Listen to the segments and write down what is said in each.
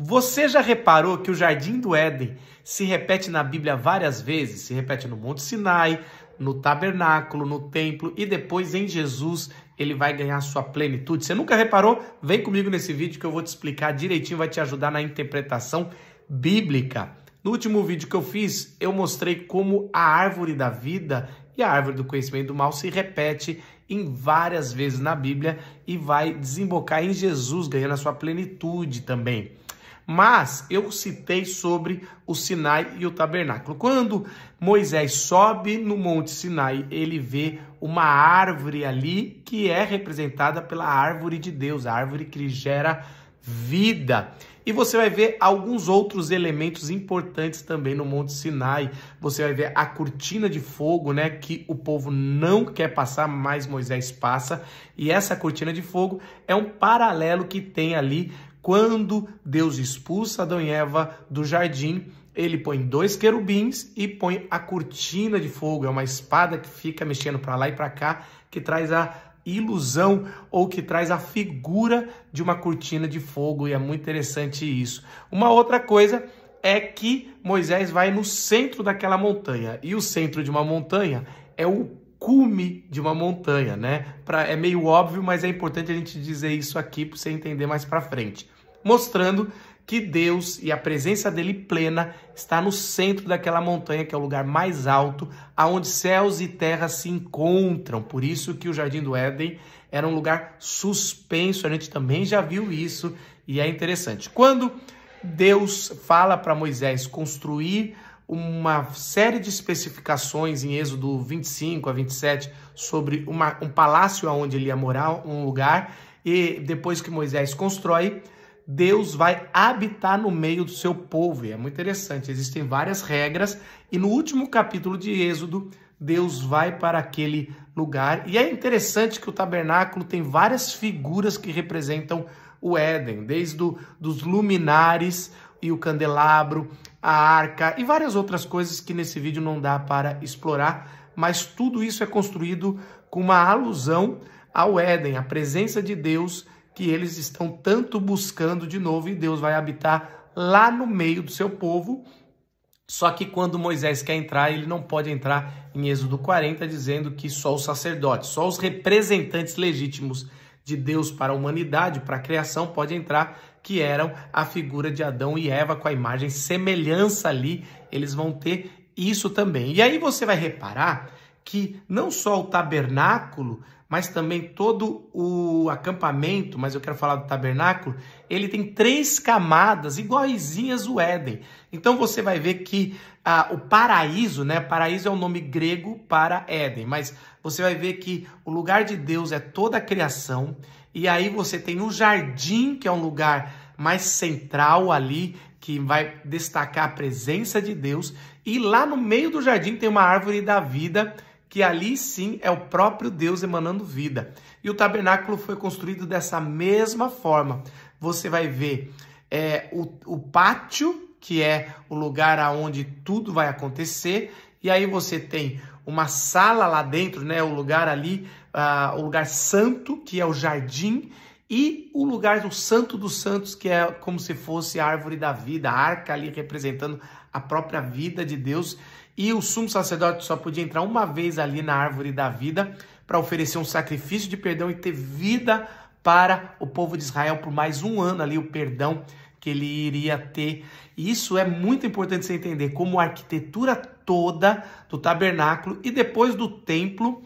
Você já reparou que o jardim do Éden se repete na Bíblia várias vezes? Se repete no Monte Sinai, no tabernáculo, no templo e depois em Jesus ele vai ganhar sua plenitude. Você nunca reparou? Vem comigo nesse vídeo que eu vou te explicar direitinho, vai te ajudar na interpretação bíblica. No último vídeo que eu fiz, eu mostrei como a árvore da vida e a árvore do conhecimento do mal se repete em várias vezes na Bíblia e vai desembocar em Jesus, ganhando a sua plenitude também. Mas eu citei sobre o Sinai e o tabernáculo. Quando Moisés sobe no Monte Sinai, ele vê uma árvore ali que é representada pela árvore de Deus, a árvore que gera vida. E você vai ver alguns outros elementos importantes também no Monte Sinai. Você vai ver a cortina de fogo, né, que o povo não quer passar, mas Moisés passa. E essa cortina de fogo é um paralelo que tem ali quando Deus expulsa Adão e Eva do jardim, ele põe dois querubins e põe a cortina de fogo, é uma espada que fica mexendo para lá e para cá, que traz a ilusão ou que traz a figura de uma cortina de fogo, e é muito interessante isso. Uma outra coisa é que Moisés vai no centro daquela montanha, e o centro de uma montanha é o cume de uma montanha, né? Pra, é meio óbvio, mas é importante a gente dizer isso aqui para você entender mais para frente mostrando que Deus e a presença dele plena está no centro daquela montanha, que é o lugar mais alto, aonde céus e terra se encontram. Por isso que o Jardim do Éden era um lugar suspenso, a gente também já viu isso e é interessante. Quando Deus fala para Moisés construir uma série de especificações em Êxodo 25 a 27 sobre uma, um palácio aonde ele ia morar, um lugar, e depois que Moisés constrói, Deus vai habitar no meio do seu povo. E é muito interessante, existem várias regras, e no último capítulo de Êxodo, Deus vai para aquele lugar. E é interessante que o tabernáculo tem várias figuras que representam o Éden, desde os luminares e o candelabro, a arca e várias outras coisas que nesse vídeo não dá para explorar, mas tudo isso é construído com uma alusão ao Éden, a presença de Deus que eles estão tanto buscando de novo e Deus vai habitar lá no meio do seu povo. Só que quando Moisés quer entrar, ele não pode entrar em Êxodo 40, dizendo que só os sacerdotes, só os representantes legítimos de Deus para a humanidade, para a criação, pode entrar, que eram a figura de Adão e Eva com a imagem semelhança ali, eles vão ter isso também. E aí você vai reparar que não só o tabernáculo, mas também todo o acampamento, mas eu quero falar do tabernáculo, ele tem três camadas iguaizinhas o Éden. Então você vai ver que ah, o paraíso, né? Paraíso é o nome grego para Éden, mas você vai ver que o lugar de Deus é toda a criação, e aí você tem o jardim, que é um lugar mais central ali, que vai destacar a presença de Deus, e lá no meio do jardim tem uma árvore da vida que ali sim é o próprio Deus emanando vida. E o tabernáculo foi construído dessa mesma forma. Você vai ver é, o, o pátio, que é o lugar aonde tudo vai acontecer, e aí você tem uma sala lá dentro, né, o lugar ali, uh, o lugar santo, que é o jardim, e o lugar do Santo dos Santos, que é como se fosse a árvore da vida, a arca ali representando a própria vida de Deus e o sumo sacerdote só podia entrar uma vez ali na árvore da vida para oferecer um sacrifício de perdão e ter vida para o povo de Israel por mais um ano ali, o perdão que ele iria ter. E isso é muito importante você entender como a arquitetura toda do tabernáculo e depois do templo,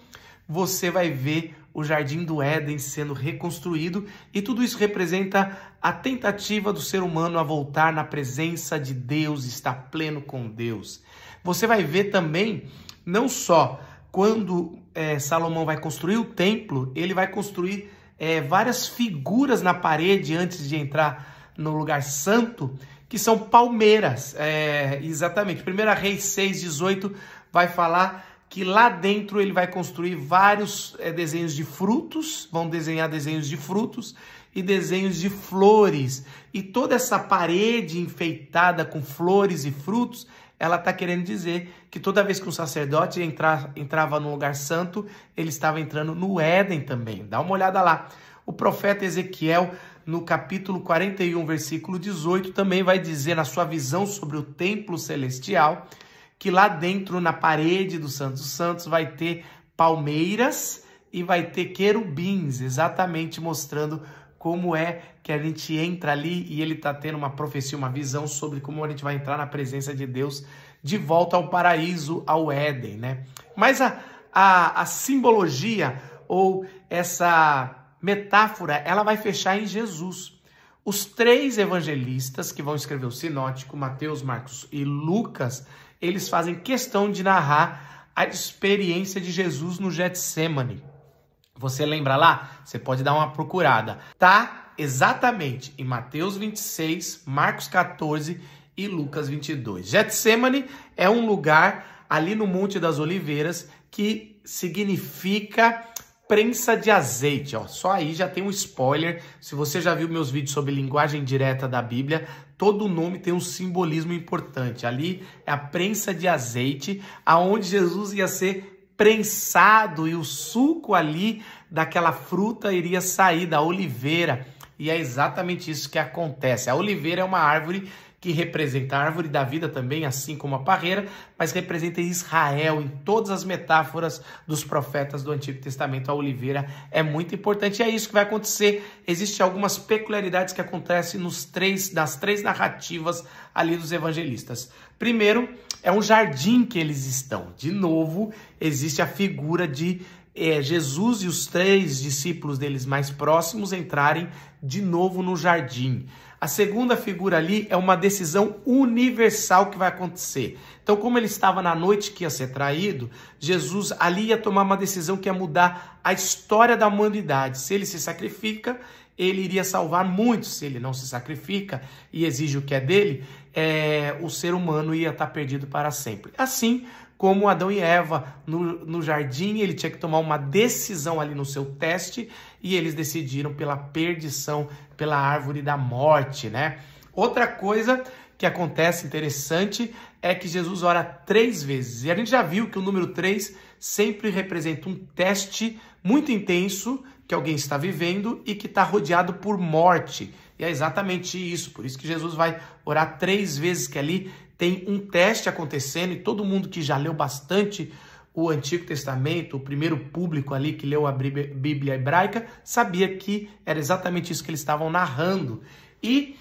você vai ver o jardim do Éden sendo reconstruído e tudo isso representa a tentativa do ser humano a voltar na presença de Deus, estar pleno com Deus. Você vai ver também, não só quando é, Salomão vai construir o templo, ele vai construir é, várias figuras na parede antes de entrar no lugar santo, que são palmeiras. É, exatamente. 1 Reis 6, 18 vai falar que lá dentro ele vai construir vários é, desenhos de frutos, vão desenhar desenhos de frutos e desenhos de flores. E toda essa parede enfeitada com flores e frutos ela está querendo dizer que toda vez que um sacerdote entrava no lugar santo, ele estava entrando no Éden também. Dá uma olhada lá. O profeta Ezequiel, no capítulo 41, versículo 18, também vai dizer na sua visão sobre o templo celestial que lá dentro, na parede do Santo Santos, vai ter palmeiras e vai ter querubins, exatamente mostrando como é que a gente entra ali e ele está tendo uma profecia, uma visão sobre como a gente vai entrar na presença de Deus de volta ao paraíso, ao Éden, né? Mas a, a, a simbologia ou essa metáfora, ela vai fechar em Jesus. Os três evangelistas que vão escrever o Sinótico, Mateus, Marcos e Lucas, eles fazem questão de narrar a experiência de Jesus no Getsemane. Você lembra lá? Você pode dar uma procurada. Tá exatamente em Mateus 26, Marcos 14 e Lucas 22. Getsemane é um lugar ali no Monte das Oliveiras que significa prensa de azeite, ó. Só aí já tem um spoiler. Se você já viu meus vídeos sobre linguagem direta da Bíblia, todo nome tem um simbolismo importante. Ali é a prensa de azeite, aonde Jesus ia ser prensado e o suco ali daquela fruta iria sair da oliveira. E é exatamente isso que acontece. A oliveira é uma árvore que representa a árvore da vida também, assim como a parreira, mas representa Israel em todas as metáforas dos profetas do Antigo Testamento. A oliveira é muito importante e é isso que vai acontecer. Existem algumas peculiaridades que acontecem nos três, nas três narrativas ali dos evangelistas. Primeiro, é um jardim que eles estão. De novo, existe a figura de é, Jesus e os três discípulos deles mais próximos entrarem de novo no jardim. A segunda figura ali é uma decisão universal que vai acontecer. Então, como ele estava na noite que ia ser traído, Jesus ali ia tomar uma decisão que ia mudar a história da humanidade. Se ele se sacrifica, ele iria salvar muitos. Se ele não se sacrifica e exige o que é dele, é, o ser humano ia estar perdido para sempre. Assim como Adão e Eva no, no jardim, ele tinha que tomar uma decisão ali no seu teste e eles decidiram pela perdição, pela árvore da morte, né? Outra coisa que acontece interessante é que Jesus ora três vezes. E a gente já viu que o número três sempre representa um teste muito intenso que alguém está vivendo e que está rodeado por morte. E é exatamente isso. Por isso que Jesus vai orar três vezes, que ali tem um teste acontecendo, e todo mundo que já leu bastante o Antigo Testamento, o primeiro público ali que leu a Bíblia hebraica, sabia que era exatamente isso que eles estavam narrando. E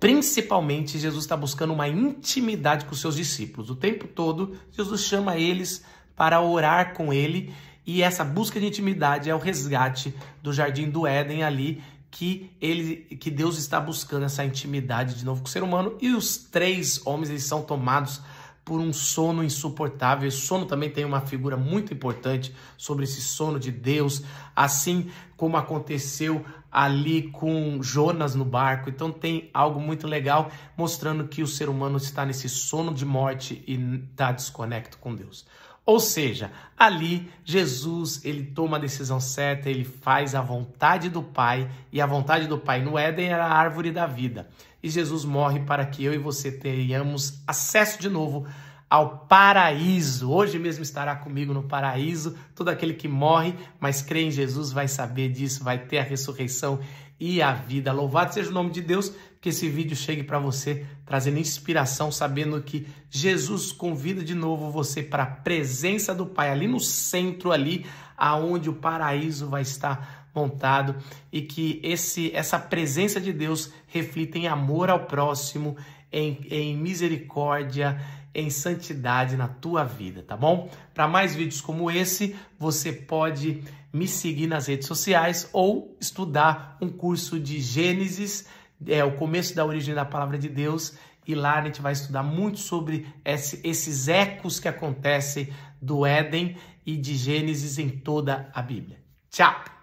Principalmente, Jesus está buscando uma intimidade com os seus discípulos. O tempo todo, Jesus chama eles para orar com ele, e essa busca de intimidade é o resgate do jardim do Éden ali, que ele que Deus está buscando essa intimidade de novo com o ser humano, e os três homens eles são tomados por um sono insuportável. Esse sono também tem uma figura muito importante sobre esse sono de Deus, assim como aconteceu ali com Jonas no barco. Então tem algo muito legal mostrando que o ser humano está nesse sono de morte e está desconecto com Deus. Ou seja, ali Jesus ele toma a decisão certa, ele faz a vontade do Pai e a vontade do Pai no Éden era a árvore da vida. E Jesus morre para que eu e você tenhamos acesso de novo ao paraíso. Hoje mesmo estará comigo no paraíso. Todo aquele que morre, mas crê em Jesus, vai saber disso, vai ter a ressurreição e a vida. Louvado seja o nome de Deus, que esse vídeo chegue para você trazendo inspiração, sabendo que Jesus convida de novo você para a presença do Pai, ali no centro ali, aonde o paraíso vai estar montado e que esse essa presença de Deus reflita em amor ao próximo, em, em misericórdia, em santidade na tua vida, tá bom? Para mais vídeos como esse, você pode me seguir nas redes sociais ou estudar um curso de Gênesis, é o começo da origem da palavra de Deus, e lá a gente vai estudar muito sobre esse, esses ecos que acontecem do Éden e de Gênesis em toda a Bíblia. Tchau!